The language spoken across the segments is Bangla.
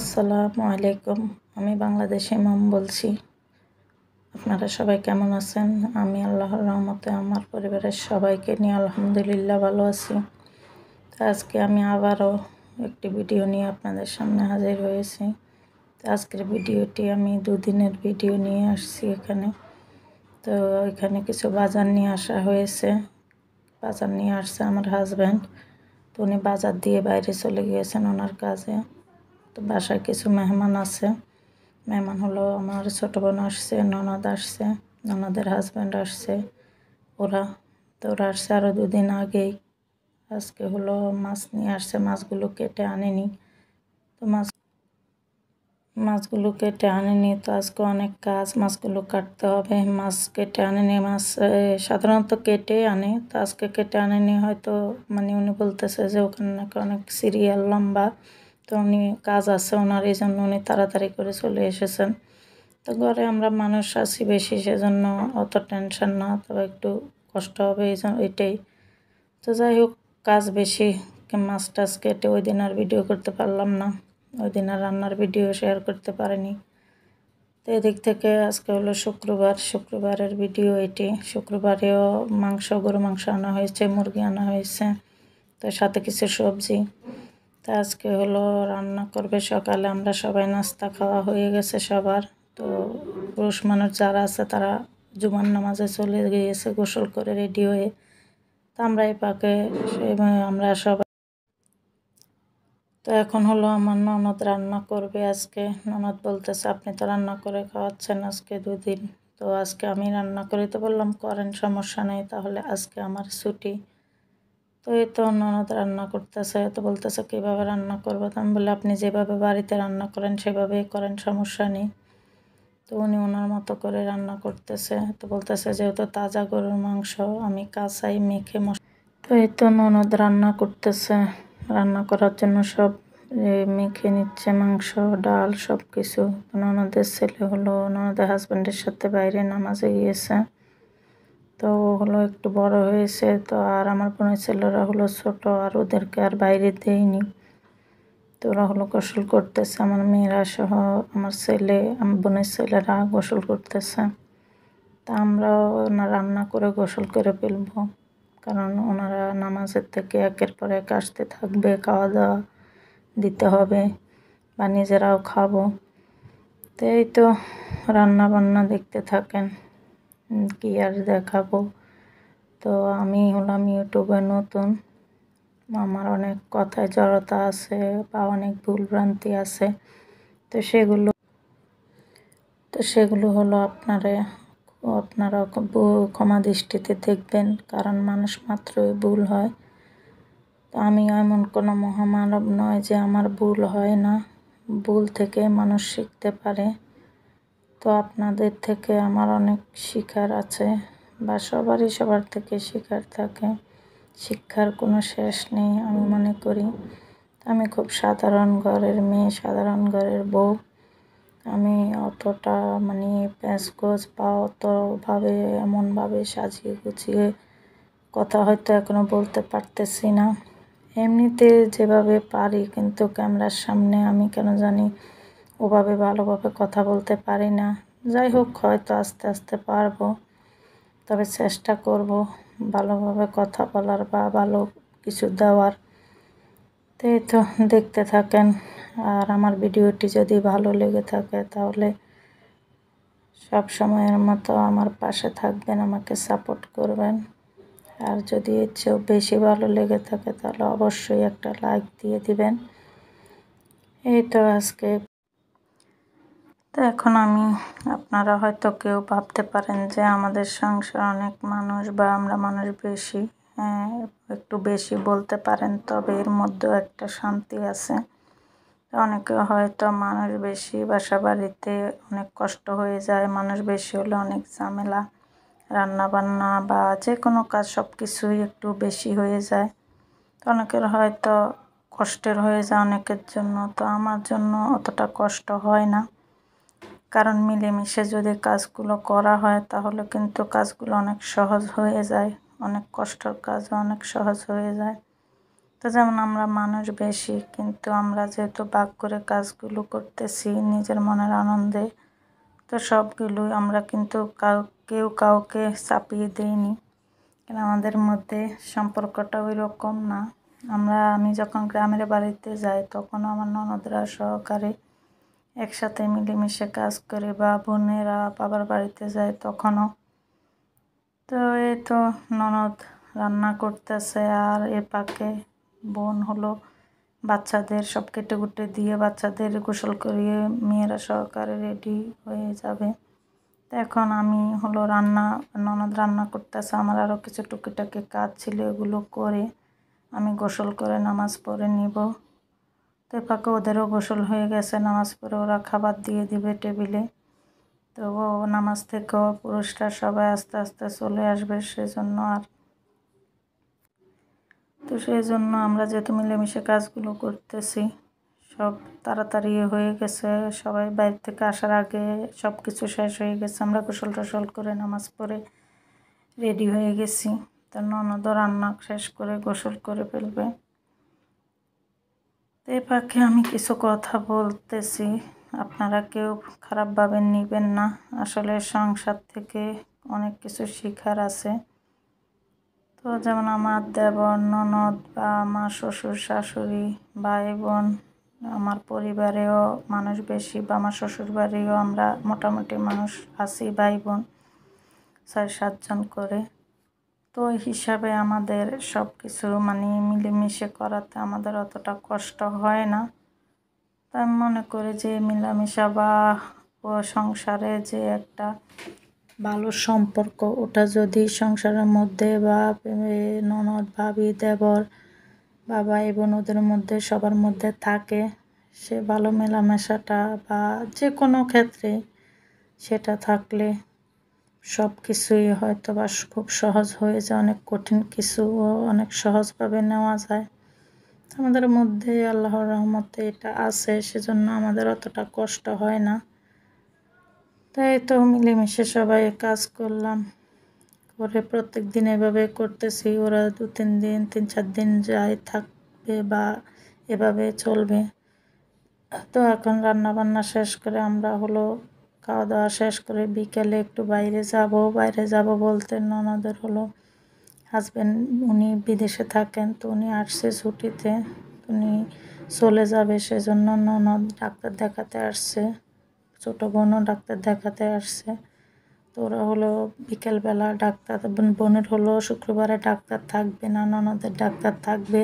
আসসালামু আলাইকুম আমি বাংলাদেশে মাম বলছি আপনারা সবাই কেমন আছেন আমি আল্লাহর রহমতে আমার পরিবারের সবাইকে নিয়ে আলহামদুলিল্লাহ ভালো আছি তো আজকে আমি আবারও একটি ভিডিও নিয়ে আপনাদের সামনে হাজির হয়েছি তো আজকের ভিডিওটি আমি দুদিনের ভিডিও নিয়ে আসছি এখানে তো এখানে কিছু বাজার নিয়ে আসা হয়েছে বাজার নিয়ে আসছে আমার হাজব্যান্ড তো উনি বাজার দিয়ে বাইরে চলে গিয়েছেন ওনার কাজে তো বাসায় কিছু মেহমান আছে মেহমান হলো আমার ছোটো বোন আসছে ননদ আসছে ননদের হাজব্যান্ড আসছে ওরা তো ওরা আসছে আরও দুদিন আগেই আজকে হলো মাছ নিয়ে আসছে মাছগুলো কেটে আনেনি তো মাছ মাছগুলো কেটে আনেনি তো আজকে অনেক কাজ মাছগুলো কাটতে হবে মাছ কেটে আনেনি মাছ সাধারণত কেটে আনে তো আজকে কেটে আনেনি হয়তো মানে উনি বলতেছে যে ওখানে অনেক সিরিয়াল লম্বা তো উনি কাজ আছে ওনার এই জন্য উনি তাড়াতাড়ি করে চলে এসেছেন তো ঘরে আমরা মানুষ আছি বেশি সেজন্য অত টেনশন না তবে একটু কষ্ট হবে এই জন্য এটাই তো যাই হোক কাজ বেশি মাছ টাছ কেটে ওই দিন আর ভিডিও করতে পারলাম না ওই দিন আর রান্নার ভিডিও শেয়ার করতে পারিনি তো এদিক থেকে আজকে হলো শুক্রবার শুক্রবারের ভিডিও এটি শুক্রবারেও মাংস গরু মাংস আনা হয়েছে মুরগি আনা হয়েছে তো সাথে কিছু সবজি তো আজকে হলো রান্না করবে সকালে আমরা সবাই নাস্তা খাওয়া হয়ে গেছে সবার তো পুরুষ মানুষ যারা আছে তারা জুমান নামাজে চলে গিয়েছে গোসল করে রেডি হয়ে তো আমরা এই পাকে আমরা সবাই তো এখন হলো আমার ননদ রান্না করবে আজকে ননদ বলতেছে আপনি তো রান্না করে খাওয়াচ্ছেন আজকে দুদিন তো আজকে আমি রান্না করে তো বললাম করেন সমস্যা নেই তাহলে আজকে আমার ছুটি তো এই তো ননদ রান্না করতেছে তো বলতেছে কীভাবে রান্না করবো তো আমি আপনি যেভাবে বাড়িতে রান্না করেন সেভাবে করেন সমস্যা নেই তো উনি ওনার মতো করে রান্না করতেছে তো বলতেছে যেহেতু তাজা গরুর মাংস আমি কাঁচাই মেখে মশ তো এই তো ননদ রান্না করতেছে রান্না করার জন্য সব মেখে নিচ্ছে মাংস ডাল সব কিছু ননদের ছেলে হলো ননদের হাজব্যান্ডের সাথে বাইরে নামাজে গিয়েছে তো হলো একটু বড় হয়েছে তো আর আমার বোনের ছেলেরা হলো ছোট আর ওদেরকে আর বাইরে দেয়নি তো ওরা হলো গোসল করতেছে আমার মেয়েরা সহ আমার ছেলে আমার বোনের ছেলেরা গোসল করতেছে তা আমরাও ওনার রান্না করে গোসল করে ফেলব কারণ ওনারা নামাজের থেকে একের পর এক আসতে থাকবে খাওয়া দাওয়া দিতে হবে বা নিজেরাও খাবো তো এই তো রান্না বান্না দেখতে থাকেন কি আর দেখাবো তো আমি হলাম ইউটিউবে নতুন আমার অনেক কথায় জড়তা আছে বা অনেক ভুলভ্রান্তি আছে তো সেগুলো তো সেগুলো হলো আপনারা আপনারা ক্ষমা দৃষ্টিতে দেখবেন কারণ মানুষ মাত্রই ভুল হয় তো আমি এমন কোনো মহামানব নয় যে আমার ভুল হয় না ভুল থেকে মানুষ শিখতে পারে তো আপনাদের থেকে আমার অনেক শিকার আছে বা সবারই সবার থেকে শিকার থাকে শিক্ষার কোনো শেষ নেই আমি মনে করি আমি খুব সাধারণ ঘরের মেয়ে সাধারণ ঘরের বউ আমি অতটা মানে প্যাঁচগোজ বা অতভাবে এমনভাবে সাজিয়ে গুছিয়ে কথা হয়তো এখনও বলতে পারতেছি না এমনিতে যেভাবে পারি কিন্তু ক্যামেরার সামনে আমি কেন জানি ওভাবে ভালোভাবে কথা বলতে পারি না যাই হোক হয়তো আস্তে আস্তে পারবো তবে চেষ্টা করব ভালোভাবে কথা বলার বা ভালো কিছু দেওয়ার তো এই তো দেখতে থাকেন আর আমার ভিডিওটি যদি ভালো লেগে থাকে তাহলে সব সময়ের মতো আমার পাশে থাকবেন আমাকে সাপোর্ট করবেন আর যদি এর চেয়েও বেশি ভালো লেগে থাকে তাহলে অবশ্যই একটা লাইক দিয়ে দিবেন এই তো আজকে তো এখন আমি আপনারা হয়তো কেউ ভাবতে পারেন যে আমাদের সংসার অনেক মানুষ বা আমরা মানুষ বেশি হ্যাঁ একটু বেশি বলতে পারেন তবে এর মধ্যেও একটা শান্তি আছে অনেকে হয়তো মানুষ বেশি বাসা বাড়িতে অনেক কষ্ট হয়ে যায় মানুষ বেশি হলে অনেক ঝামেলা রান্নাবান্না বা যে কোনো কাজ সব কিছুই একটু বেশি হয়ে যায় তো অনেকের হয়তো কষ্টের হয়ে যায় অনেকের জন্য তো আমার জন্য অতটা কষ্ট হয় না কারণ মিলেমিশে যদি কাজগুলো করা হয় তাহলে কিন্তু কাজগুলো অনেক সহজ হয়ে যায় অনেক কষ্টর কাজও অনেক সহজ হয়ে যায় তো যেমন আমরা মানুষ বেশি কিন্তু আমরা যেহেতু বাক করে কাজগুলো করতেছি নিজের মনের আনন্দে তো সবগুলোই আমরা কিন্তু কাউ কেউ কাউকে চাপিয়ে দিইনি কেন আমাদের মধ্যে সম্পর্কটা ওই রকম না আমরা আমি যখন গ্রামের বাড়িতে যাই তখন আমার ননদরা সহকারে একসাথে মিলেমিশে কাজ করি বা বোনেরা বাবার বাড়িতে যায় তখনও তো এই তো ননদ রান্না করতেছে আর এ পাকে বোন হলো বাচ্চাদের সব কেটে কুটে দিয়ে বাচ্চাদের গোসল করিয়ে মেয়েরা সহকারে রেডি হয়ে যাবে তো এখন আমি হলো রান্না ননদ রান্না করতেছে আমার আরও কিছু টুকিটাকি কাজ ছিল এগুলো করে আমি গোসল করে নামাজ পড়ে নিব টেপাকে ওদেরও গোসল হয়ে গেছে নামাজ পড়ে ওরা খাবার দিয়ে দিবে টেবিলে তো নামাজ থেকেও পুরুষরা সবাই আস্তে আস্তে চলে আসবে সেজন্য আর তো সেই জন্য আমরা যেহেতু মিলেমিশে কাজগুলো করতেছি সব তাড়াতাড়ি হয়ে গেছে সবাই বাইরে থেকে আসার আগে সব কিছু শেষ হয়ে গেছে আমরা গোসল টোসল করে নামাজ পড়ে রেডি হয়ে গেছি তো ননদ রান্না শেষ করে গোসল করে ফেলবে তো এ পাখে আমি কিছু কথা বলতেছি আপনারা কেউ খারাপভাবে নেবেন না আসলে সংসার থেকে অনেক কিছু শিখার আছে তো যেমন আমার দেবর ননদ বা আমার শ্বশুর শাশুড়ি ভাই বোন আমার পরিবারেও মানুষ বেশি বা আমার শ্বশুর বাড়িও আমরা মোটামুটি মানুষ আছি ভাই বোন ছয় সাতজন করে তো হিসাবে আমাদের সব কিছু মানে মিলেমিশে করাতে আমাদের অতটা কষ্ট হয় না তো আমি মনে করি যে মিলামিশা বা ও সংসারে যে একটা ভালো সম্পর্ক ওটা যদি সংসারের মধ্যে বা ননদ ভাবি দেবর বাবা এবং ওদের মধ্যে সবার মধ্যে থাকে সে ভালো মেলামেশাটা বা যে কোনো ক্ষেত্রে সেটা থাকলে সব কিছুই হয়তো বা খুব সহজ হয়ে যায় অনেক কঠিন কিছু অনেক সহজভাবে নেওয়া যায় আমাদের মধ্যে আল্লাহর রহমতে এটা আছে সেজন্য আমাদের অতটা কষ্ট হয় না তাই তো মিলেমিশে সবাই কাজ করলাম করে প্রত্যেক দিন এভাবে করতেছি ওরা দু তিন দিন তিন চার দিন যায় থাকবে বা এভাবে চলবে তো এখন রান্না বান্না শেষ করে আমরা হলো খাওয়া দাওয়া শেষ করে বিকেলে একটু বাইরে যাব বাইরে যাব বলতে ননদের হলো হাজব্যান্ড উনি বিদেশে থাকেন তো উনি আসছে ছুটিতে উনি চলে যাবে সেজন্য ননদ ডাক্তার দেখাতে আসছে ছোটো বোনও ডাক্তার দেখাতে আসছে তো ওরা হলো বিকেলবেলা ডাক্তার বোনের হলো শুক্রবারে ডাক্তার থাকবে না ননদের ডাক্তার থাকবে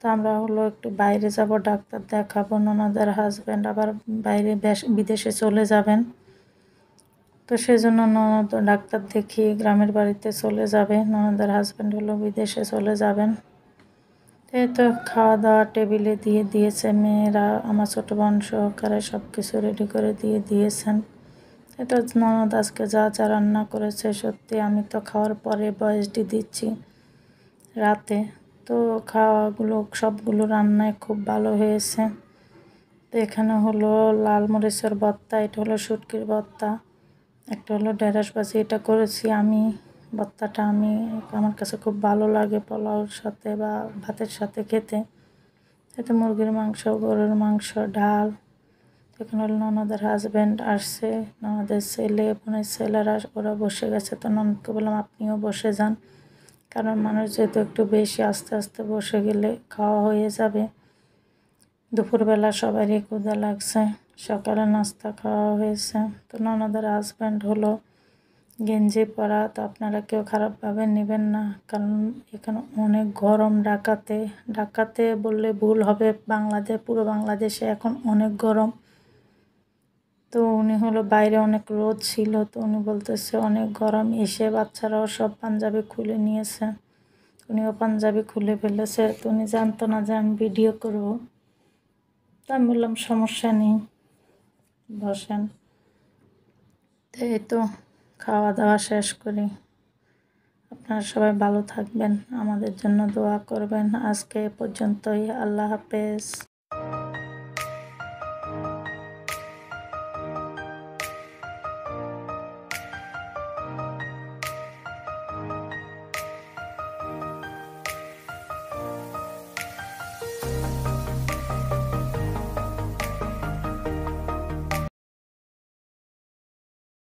তো আমরা হলো একটু বাইরে যাব ডাক্তার দেখাবো ওনাদের হাজব্যান্ড আবার বাইরে বিদেশে চলে যাবেন তো সেই জন্য ননদ ডাক্তার দেখিয়ে গ্রামের বাড়িতে চলে যাবে ননদের হাজব্যান্ড হলো বিদেশে চলে যাবেন এই তো খাওয়া দাওয়া টেবিলে দিয়ে দিয়েছে মেয়েরা আমার ছোটো বোন সহকারে সব কিছু রেডি করে দিয়ে দিয়েছেন এটা ননদ আজকে যা যা রান্না করেছে সত্যি আমি তো খাওয়ার পরে বয়সটি দিচ্ছি রাতে তো খাওয়াগুলো সবগুলো রান্নায় খুব ভালো হয়েছে তো এখানে হলো লাল মরিচের ভর্তা এটা হলো সুটকির ভর্তা একটা হলো ঢেঁড়স বাজি এটা করেছি আমি ভর্তাটা আমি আমার কাছে খুব ভালো লাগে পোলাওর সাথে বা ভাতের সাথে খেতে এতে মুরগির মাংস গরুর মাংস ডাল এখানে হলো ননদের হাজব্যান্ড আসছে ননদের ছেলে বোনের ছেলেরা ওরা বসে গেছে তো ননদকে বললাম আপনিও বসে যান কারণ মানুষ যেহেতু একটু বেশি আস্তে আস্তে বসে গেলে খাওয়া হয়ে যাবে দুপুরবেলা সবারই কুদা লাগছে সকালে নাস্তা খাওয়া হয়েছে তো ননদের হাজব্যান্ড হলো গেঞ্জি পরা তো আপনারা কেউ খারাপভাবে নেবেন না কারণ এখানে অনেক গরম ডাকাতে ডাকাতে বললে ভুল হবে বাংলাদেশ পুরো বাংলাদেশে এখন অনেক গরম তো উনি হলো বাইরে অনেক রোদ ছিল তো উনি বলতেছে অনেক গরম এসে বাচ্চারাও সব পাঞ্জাবি খুলে নিয়েছে উনিও পাঞ্জাবি খুলে ফেলেছে তো উনি জানতো না যে আমি ভিডিও করব তো আমি বললাম সমস্যা নেই বসেন তো এই তো খাওয়া দাওয়া শেষ করি আপনারা সবাই ভালো থাকবেন আমাদের জন্য দোয়া করবেন আজকে পর্যন্তই আল্লাহ হাফেজ